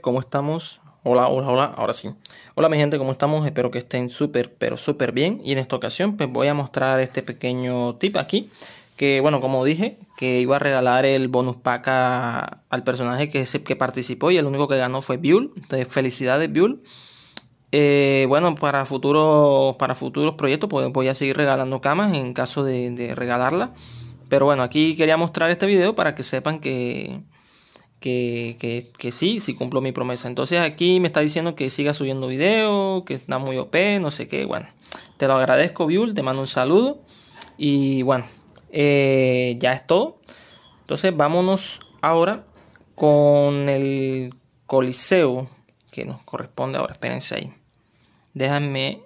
¿cómo estamos? Hola, hola, hola, ahora sí. Hola mi gente, ¿cómo estamos? Espero que estén súper, pero súper bien. Y en esta ocasión pues voy a mostrar este pequeño tip aquí. Que bueno, como dije, que iba a regalar el bonus pack al personaje que, que participó y el único que ganó fue Buell. Entonces, felicidades Buell. Eh, bueno, para futuros, para futuros proyectos pues, voy a seguir regalando camas en caso de, de regalarla. Pero bueno, aquí quería mostrar este video para que sepan que que, sí, sí cumplo mi promesa. Entonces aquí me está diciendo que siga subiendo video, que está muy OP, no sé qué. Bueno, te lo agradezco, Biul te mando un saludo. Y bueno, eh, ya es todo. Entonces vámonos ahora con el coliseo que nos corresponde ahora. Espérense ahí. Déjame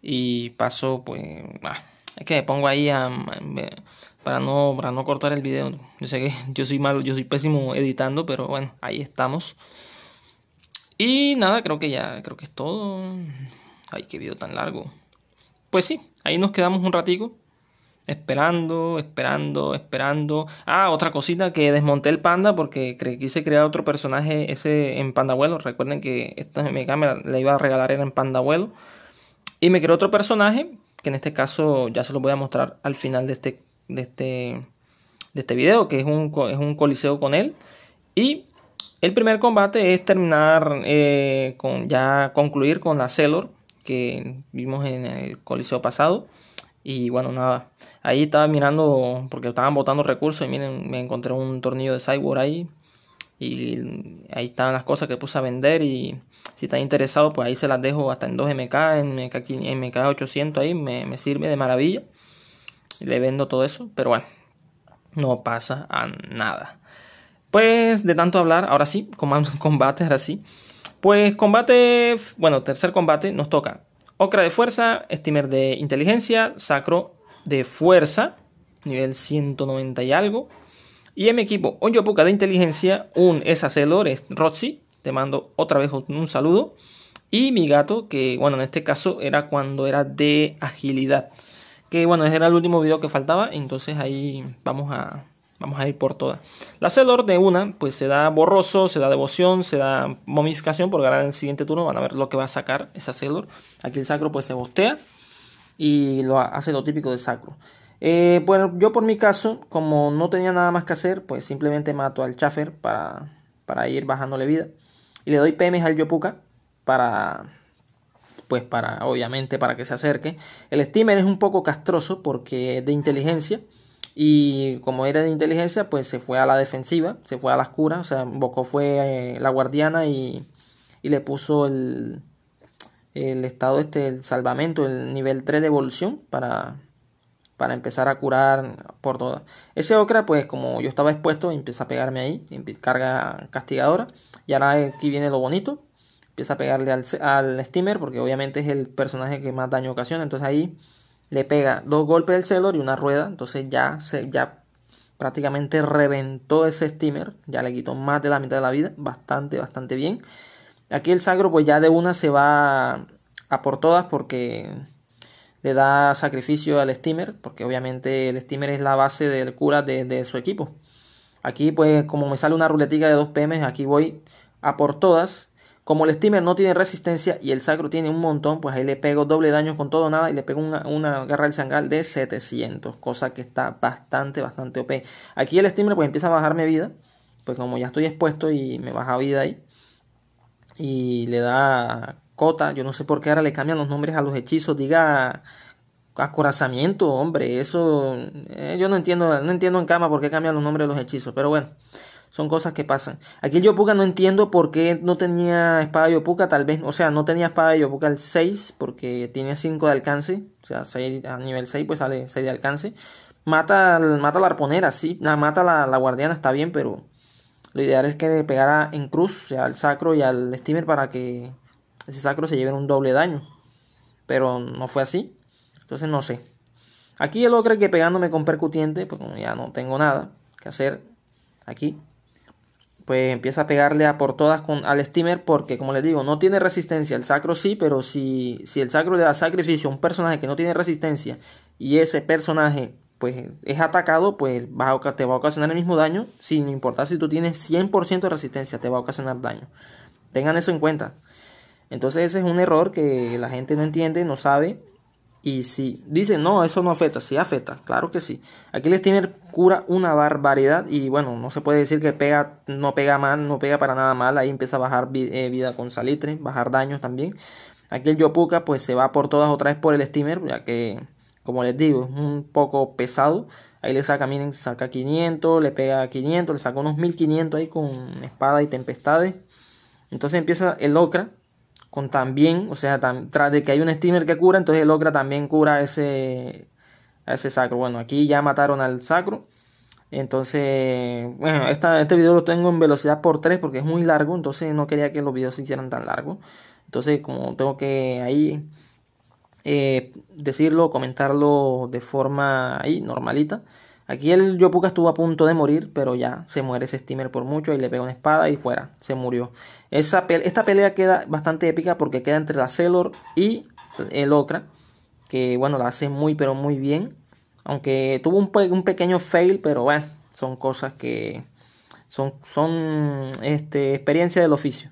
y paso, pues... Ah, es que me pongo ahí a para no, cortar el video. Yo sé que yo soy malo, yo soy pésimo editando, pero bueno, ahí estamos. Y nada, creo que ya, creo que es todo. Ay, qué video tan largo. Pues sí, ahí nos quedamos un ratico. Esperando, esperando, esperando. Ah, otra cosita que desmonté el panda porque quise crear otro personaje ese en panda abuelo. Recuerden que esta me la, iba a regalar era en panda abuelo. Y me creó otro personaje que en este caso ya se lo voy a mostrar al final de este de este, de este video, que es un, es un coliseo con él. Y el primer combate es terminar eh, con ya concluir con la Celor que vimos en el coliseo pasado. Y bueno, nada, ahí estaba mirando, porque estaban botando recursos y miren, me encontré un tornillo de Cyborg ahí. Y ahí están las cosas que puse a vender y si están interesados, pues ahí se las dejo hasta en 2MK, en MK800 ahí, me, me sirve de maravilla le vendo todo eso, pero bueno, no pasa a nada. Pues de tanto hablar, ahora sí, combate, ahora sí. Pues combate, bueno, tercer combate nos toca. Okra de fuerza, Steamer de inteligencia, Sacro de fuerza, nivel 190 y algo. Y en mi equipo, un Yopuka de inteligencia, un Esacelor, es Roxy, te mando otra vez un saludo. Y mi gato, que bueno, en este caso era cuando era de agilidad. Que bueno, ese era el último video que faltaba, entonces ahí vamos a, vamos a ir por todas. La Celor de una, pues se da borroso, se da devoción, se da momificación, porque ahora en el siguiente turno van a ver lo que va a sacar esa Celor. Aquí el Sacro pues se bostea y lo hace lo típico de Sacro. Eh, bueno, yo por mi caso, como no tenía nada más que hacer, pues simplemente mato al Chaffer para, para ir bajándole vida. Y le doy PMs al Yopuka para pues para, obviamente, para que se acerque. El steamer es un poco castroso porque es de inteligencia. Y como era de inteligencia, pues se fue a la defensiva, se fue a las curas. O sea, Bocó fue eh, la guardiana y, le puso el, estado, este, el salvamento, el nivel 3 de evolución para, para empezar a curar por todas. Ese Okra, pues como yo estaba expuesto, empieza a pegarme ahí, em, carga castigadora. Y ahora aquí viene lo bonito. Empieza a pegarle al, al Steamer porque obviamente es el personaje que más daño ocasiona. Entonces ahí le pega dos golpes del celor y una rueda. Entonces ya, se, ya prácticamente reventó ese Steamer. Ya le quitó más de la mitad de la vida. Bastante, bastante bien. Aquí el Sagro pues ya de una se va a por todas porque le da sacrificio al Steamer, porque obviamente el Steamer es la base del cura de, de, su equipo. Aquí pues como me sale una ruletica de dos PM, aquí voy a por todas como el steamer no tiene resistencia y el sacro tiene un montón, pues ahí le pego doble daño con todo nada y le pego una, garra del zangal de 700, cosa que está bastante, bastante OP. Aquí el steamer pues empieza a bajarme vida, pues como ya estoy expuesto y me baja vida ahí. Y le da cota, yo no sé por qué ahora le cambian los nombres a los hechizos, diga acorazamiento, hombre, eso eh, yo no entiendo, no entiendo en cama por qué cambian los nombres de los hechizos, pero bueno. Son cosas que pasan. Aquí el Yopuka no entiendo por qué no tenía espada de Yopuka, tal vez, o sea, no tenía espada de Yopuka al 6, porque tiene 5 de alcance, o sea, a nivel 6 pues sale 6 de alcance. Mata, mata a la arponera, sí, mata la, la guardiana, está bien, pero lo ideal es que le pegara en cruz, sea, al sacro y al steamer para que ese sacro se lleven un doble daño. Pero no fue así, entonces no sé. Aquí el cree que pegándome con percutiente, pues ya no tengo nada que hacer aquí pues empieza a pegarle a por todas con, al steamer porque, como les digo, no tiene resistencia. El sacro sí, pero si, si el sacro le da sacrificio a un personaje que no tiene resistencia y ese personaje pues es atacado, pues te va a ocasionar el mismo daño, sin importar si tú tienes 100% de resistencia, te va a ocasionar daño. Tengan eso en cuenta. Entonces ese es un error que la gente no entiende, no sabe y si dicen, no, eso no afecta, sí afecta, claro que sí. Aquí el steamer cura una barbaridad y bueno, no se puede decir que pega, no pega mal, no pega para nada mal. Ahí empieza a bajar eh, vida con salitre, bajar daños también. Aquí el Yopuka pues se va por todas otra vez por el steamer, ya que como les digo, es un poco pesado. Ahí le saca, miren, saca 500, le pega 500, le saca unos 1500 ahí con espada y tempestades. Entonces empieza el Okra con también, o sea, tras de que hay un steamer que cura, entonces el Okra también cura ese, ese sacro. Bueno, aquí ya mataron al sacro. Entonces, bueno, esta, este video lo tengo en velocidad por 3 porque es muy largo, entonces no quería que los videos se hicieran tan largos. Entonces, como tengo que ahí eh, decirlo, comentarlo de forma ahí normalita. Aquí el Yopuka estuvo a punto de morir, pero ya se muere ese steamer por mucho y le pega una espada y fuera, se murió. Esa esta pelea queda bastante épica porque queda entre la Celor y el Okra, que bueno, la hace muy pero muy bien. Aunque tuvo un, un pequeño fail, pero bueno, son cosas que son, son este, experiencia del oficio.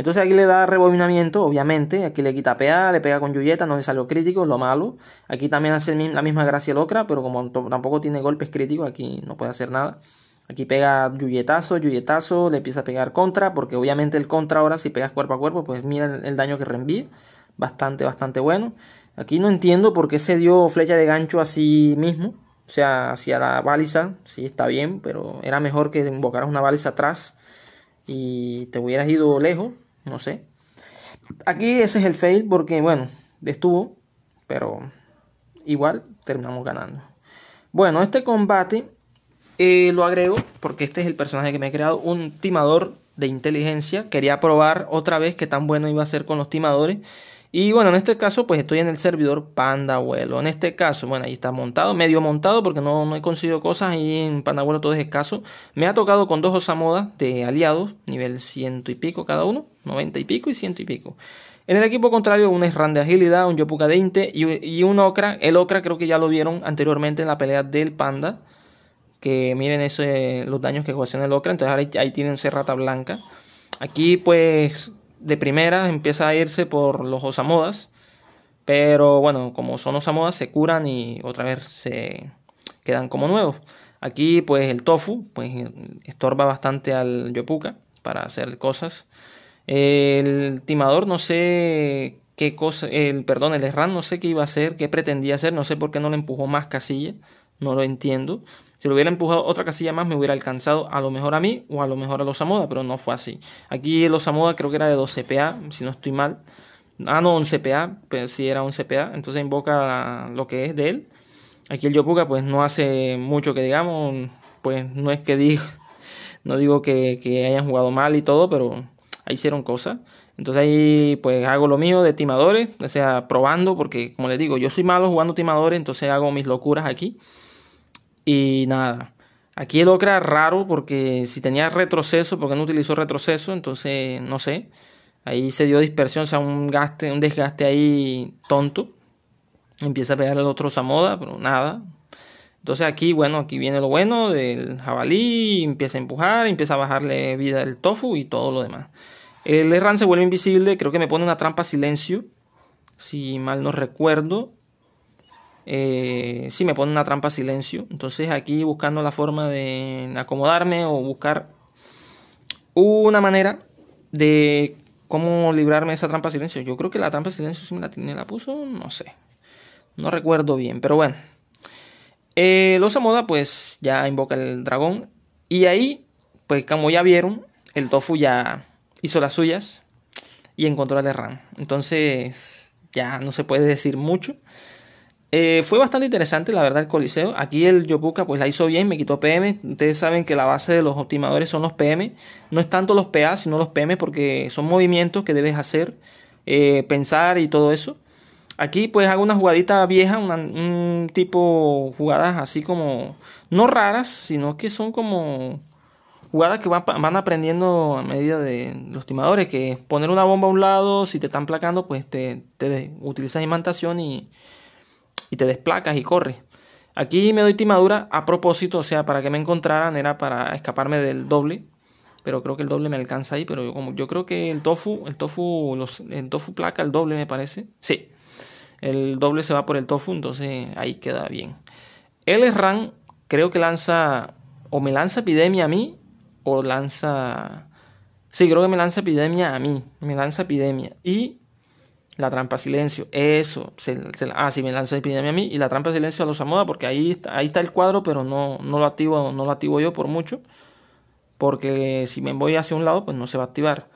Entonces aquí le da rebobinamiento, obviamente. Aquí le quita PEA, le pega con Yuyeta, no le salió crítico, lo malo. Aquí también hace la misma gracia Locra, pero como tampoco tiene golpes críticos, aquí no puede hacer nada. Aquí pega Yuyetazo, Yuyetazo, le empieza a pegar contra, porque obviamente el contra ahora, si pegas cuerpo a cuerpo, pues mira el, daño que reenvía. Bastante, bastante bueno. Aquí no entiendo por qué se dio flecha de gancho así mismo. O sea, hacia la baliza, sí está bien, pero era mejor que invocaras una baliza atrás y te hubieras ido lejos no sé. Aquí ese es el fail porque, bueno, estuvo, pero igual terminamos ganando. Bueno, este combate eh, lo agrego porque este es el personaje que me he creado, un timador de inteligencia. Quería probar otra vez qué tan bueno iba a ser con los timadores. Y bueno, en este caso pues estoy en el servidor panda vuelo En este caso, bueno, ahí está montado, medio montado porque no, he conseguido cosas y en vuelo todo es escaso. Me ha tocado con dos Osamodas de aliados, nivel ciento y pico cada uno, Noventa y pico y ciento y pico. En el equipo contrario, un SRAN de agilidad, un Yopuka de Inte y, un Okra. El Okra creo que ya lo vieron anteriormente en la pelea del Panda. Que miren los daños que ocasiona el Okra. Entonces ahí, ahí tienen Serrata Blanca. Aquí pues de primera empieza a irse por los osamodas. Pero bueno, como son osamodas, se curan y otra vez se quedan como nuevos. Aquí pues el tofu pues estorba bastante al yopuka para hacer cosas. El timador no sé qué cosa, el perdón, el erran no sé qué iba a hacer, qué pretendía hacer, no sé por qué no le empujó más casilla, no lo entiendo. Si lo hubiera empujado otra casilla más, me hubiera alcanzado a lo mejor a mí o a lo mejor a los Amoda, pero no fue así. Aquí los Amoda creo que era de 12 PA, si no estoy mal. Ah, no, 11 PA, pero pues sí era 11 PA. Entonces invoca lo que es de él. Aquí el Yopuka pues no hace mucho que digamos, pues no es que diga, no digo que, que hayan jugado mal y todo, pero ahí hicieron cosas. Entonces ahí pues hago lo mío de timadores, o sea, probando, porque como les digo, yo soy malo jugando timadores, entonces hago mis locuras aquí. Y nada, aquí el Ocra raro porque si tenía retroceso, porque no utilizó retroceso, entonces no sé. Ahí se dio dispersión, o sea, un, gaste, un desgaste ahí tonto. Empieza a pegar el otro samoda, pero nada. Entonces aquí, bueno, aquí viene lo bueno del jabalí, empieza a empujar, empieza a bajarle vida el tofu y todo lo demás. El Erran se vuelve invisible, creo que me pone una trampa silencio, si mal no recuerdo. Eh, si me pone una trampa silencio. Entonces aquí buscando la forma de acomodarme o buscar una manera de cómo librarme de esa trampa silencio. Yo creo que la trampa silencio si me la, tiene la puso, no sé. No recuerdo bien, pero bueno. Eh, los Moda pues ya invoca el dragón. Y ahí, pues como ya vieron, el tofu ya hizo las suyas y encontró al RAM. Entonces ya no se puede decir mucho. Eh, fue bastante interesante, la verdad, el coliseo. Aquí el Yopuka pues la hizo bien, me quitó PM. Ustedes saben que la base de los optimadores son los PM. No es tanto los PA, sino los PM, porque son movimientos que debes hacer, eh, pensar y todo eso. Aquí pues hago una jugadita vieja, un tipo jugadas así como, no raras, sino que son como jugadas que van, van aprendiendo a medida de los timadores, que poner una bomba a un lado, si te están placando, pues te, te utilizas imantación y y te desplacas y corres. Aquí me doy timadura a propósito, o sea, para que me encontraran era para escaparme del doble, pero creo que el doble me alcanza ahí, pero yo, como, yo creo que el tofu, el tofu, el tofu placa, el doble me parece, sí, el doble se va por el tofu, entonces ahí queda bien. El Ran creo que lanza, o me lanza epidemia a mí, o lanza, sí, creo que me lanza epidemia a mí, me lanza epidemia. Y la trampa silencio, eso. ah, si me lanza epidemia a mí y la trampa silencio a los moda porque ahí, está, ahí está el cuadro, pero no, no, lo activo, no lo activo yo por mucho. Porque si me voy hacia un lado, pues no se va a activar.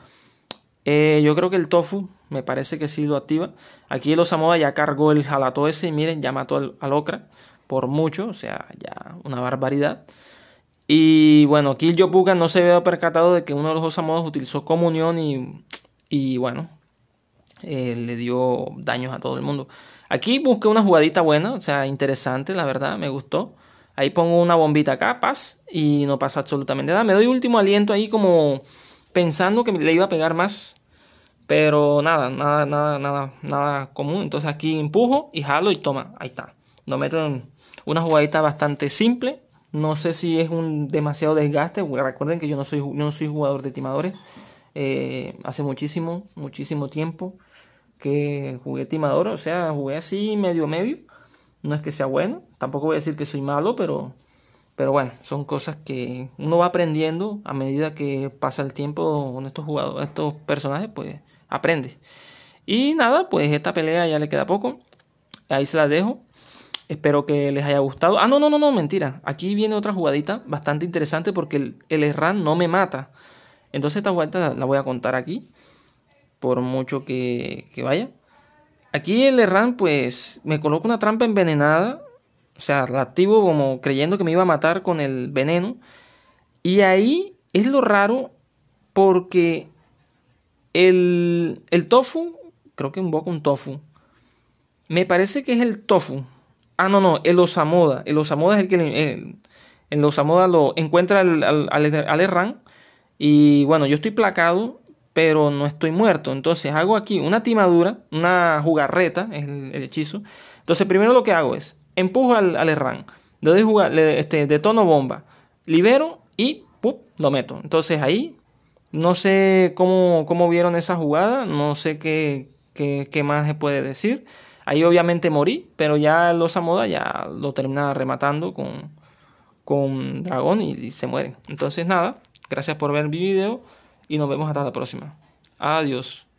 Eh, yo creo que el tofu me parece que sí lo activa. Aquí el Osamoda ya cargó el jalato ese y miren, ya mató al, al Okra por mucho, o sea, ya una barbaridad. Y bueno, Kill Yopuka no se había percatado de que uno de los Osamodas utilizó comunión y, y bueno, eh, le dio daños a todo el mundo. Aquí busqué una jugadita buena, o sea, interesante, la verdad, me gustó. Ahí pongo una bombita acá, y no pasa absolutamente nada. Me doy último aliento ahí como pensando que le iba a pegar más. Pero nada, nada, nada, nada, nada común. Entonces aquí empujo y jalo y toma, ahí está. Lo meto en una jugadita bastante simple. No sé si es un demasiado desgaste. Recuerden que yo no soy, soy jugador de timadores. Eh, hace muchísimo, muchísimo tiempo que jugué timador, o sea, jugué así medio medio. No es que sea bueno, tampoco voy a decir que soy malo, pero, pero bueno, son cosas que uno va aprendiendo a medida que pasa el tiempo con estos jugadores, estos personajes, pues aprende. Y nada, pues esta pelea ya le queda poco. Ahí se la dejo. Espero que les haya gustado. Ah, no, no, no, no, mentira. Aquí viene otra jugadita bastante interesante porque el, el Erran no me mata. Entonces esta jugadita la voy a contar aquí por mucho que, vaya. Aquí el Erran pues me coloco una trampa envenenada, o sea, la activo como creyendo que me iba a matar con el veneno. Y ahí es lo raro porque el, el tofu, creo que un invoca un tofu, me parece que es el tofu. Ah, no, no, el Osamoda. El Osamoda es el que... En el Osamoda lo encuentra al, al, Y bueno, yo estoy placado pero no estoy muerto. Entonces hago aquí una timadura, una jugarreta, es el, hechizo. Entonces primero lo que hago es, empujo al, al Erran, le doy jugar, este, detono bomba, libero y lo meto. Entonces ahí, no sé cómo, cómo vieron esa jugada, no sé qué, qué, más se puede decir. Ahí obviamente morí, pero ya los Moda ya lo terminaba rematando con, con dragón y, y se mueren. Entonces nada, gracias por ver mi video y nos vemos hasta la próxima. Adiós.